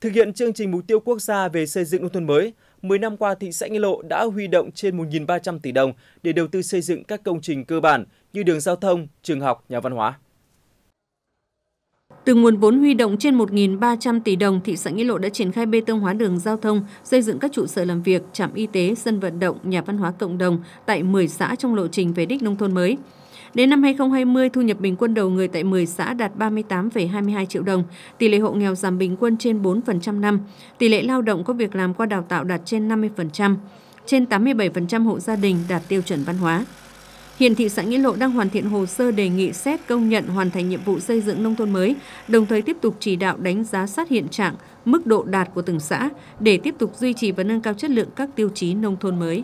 Thực hiện chương trình mục tiêu quốc gia về xây dựng nông thôn mới, 10 năm qua thị xã Nghi Lộ đã huy động trên 1.300 tỷ đồng để đầu tư xây dựng các công trình cơ bản như đường giao thông, trường học, nhà văn hóa. Từ nguồn vốn huy động trên 1.300 tỷ đồng, thị xã Nghĩa Lộ đã triển khai bê tông hóa đường giao thông, xây dựng các trụ sở làm việc, trạm y tế, sân vận động, nhà văn hóa cộng đồng tại 10 xã trong lộ trình về đích nông thôn mới. Đến năm 2020, thu nhập bình quân đầu người tại 10 xã đạt 38,22 triệu đồng, tỷ lệ hộ nghèo giảm bình quân trên 4% năm, tỷ lệ lao động có việc làm qua đào tạo đạt trên 50%, trên 87% hộ gia đình đạt tiêu chuẩn văn hóa. Hiện thị xã Nghĩa Lộ đang hoàn thiện hồ sơ đề nghị xét công nhận hoàn thành nhiệm vụ xây dựng nông thôn mới, đồng thời tiếp tục chỉ đạo đánh giá sát hiện trạng, mức độ đạt của từng xã để tiếp tục duy trì và nâng cao chất lượng các tiêu chí nông thôn mới.